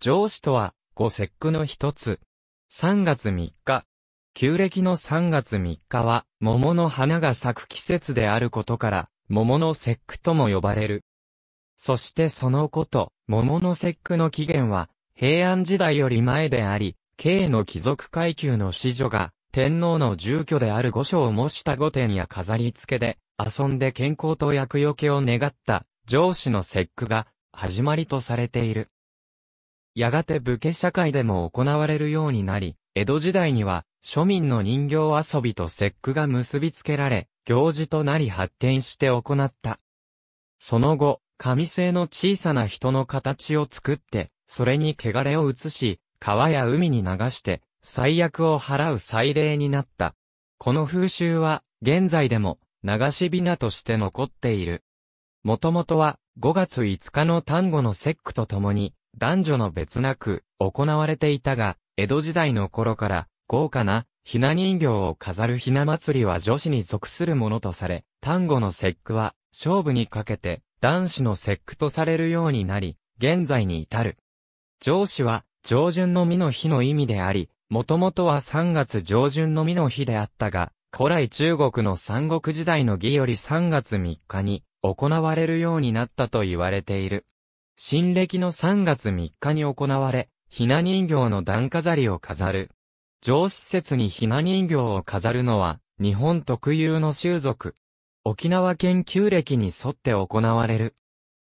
上司とは、ご節句の一つ。3月3日。旧暦の3月3日は、桃の花が咲く季節であることから、桃の節句とも呼ばれる。そしてそのこと、桃の節句の起源は、平安時代より前であり、慶の貴族階級の子女が、天皇の住居である御所を模した御殿や飾り付けで、遊んで健康と厄除けを願った、上司の節句が、始まりとされている。やがて武家社会でも行われるようになり、江戸時代には、庶民の人形遊びと節句が結びつけられ、行事となり発展して行った。その後、紙製の小さな人の形を作って、それに汚れを移し、川や海に流して、最悪を払う祭礼になった。この風習は、現在でも、流し雛として残っている。もともとは、5月5日の単語の節句とともに、男女の別なく行われていたが、江戸時代の頃から豪華なひな人形を飾るひな祭りは女子に属するものとされ、単語の節句は勝負にかけて男子の節句とされるようになり、現在に至る。上司は上旬の実の日の意味であり、もともとは3月上旬の実の日であったが、古来中国の三国時代の儀より3月3日に行われるようになったと言われている。新暦の3月3日に行われ、ひな人形の段飾りを飾る。上施設にひな人形を飾るのは、日本特有の習俗。沖縄県旧暦に沿って行われる。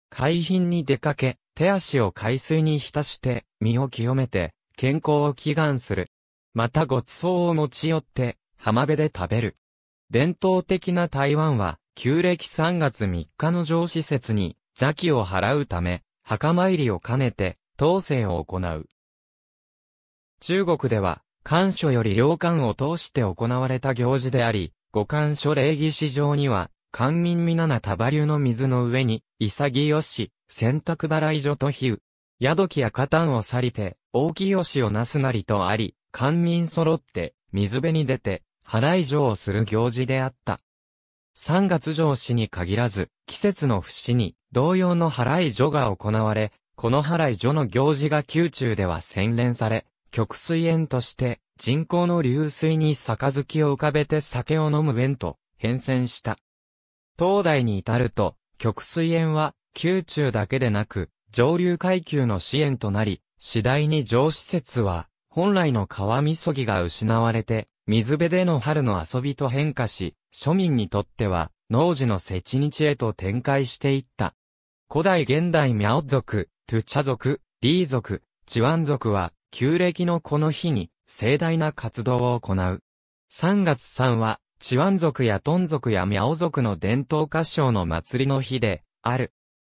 海浜に出かけ、手足を海水に浸して、身を清めて、健康を祈願する。またご馳走を持ち寄って、浜辺で食べる。伝統的な台湾は、旧暦3月3日の上施設に、邪気を払うため、墓参りを兼ねて、当選を行う。中国では、官所より領官を通して行われた行事であり、五官所礼儀市場には、官民皆な多馬流の水の上に、潔し、洗濯払い所と比喩。宿木やカ炭を去りて、大きよしをなすなりとあり、官民揃って、水辺に出て、払い所をする行事であった。三月上市に限らず、季節の節に、同様の払い所が行われ、この払い所の行事が宮中では洗練され、極水園として人工の流水に杯を浮かべて酒を飲む園と変遷した。東大に至ると、極水園は宮中だけでなく上流階級の支援となり、次第に上施設は本来の川みそぎが失われて、水辺での春の遊びと変化し、庶民にとっては農事の設置日へと展開していった。古代現代ミャオ族、トゥチャ族、リー族、チワン族は、旧暦のこの日に、盛大な活動を行う。3月3は、チワン族やトン族やミャオ族の伝統歌唱の祭りの日で、ある。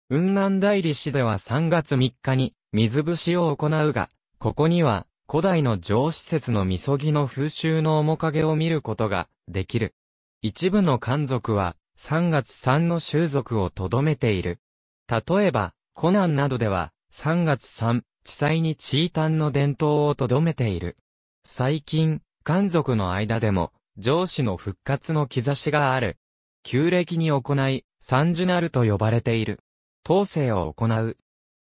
雲南大理市では3月3日に、水伏しを行うが、ここには、古代の城施設のみそぎの風習の面影を見ることができる。一部の漢族は3月3の習俗をとどめている。例えば、コナンなどでは、3月3、地裁にチータンの伝統をとどめている。最近、漢族の間でも、上司の復活の兆しがある。旧暦に行い、サンジュナルと呼ばれている。統制を行う。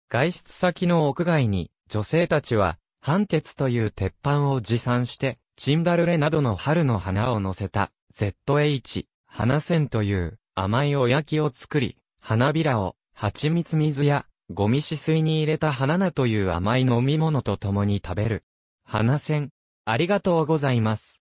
外出先の屋外に、女性たちは、半鉄という鉄板を持参して、チンバルレなどの春の花を乗せた、ZH、花線という甘いおやきを作り、花びらを蜂蜜水や、ゴミ止水に入れた花菜という甘い飲み物と共に食べる。花せん。ありがとうございます。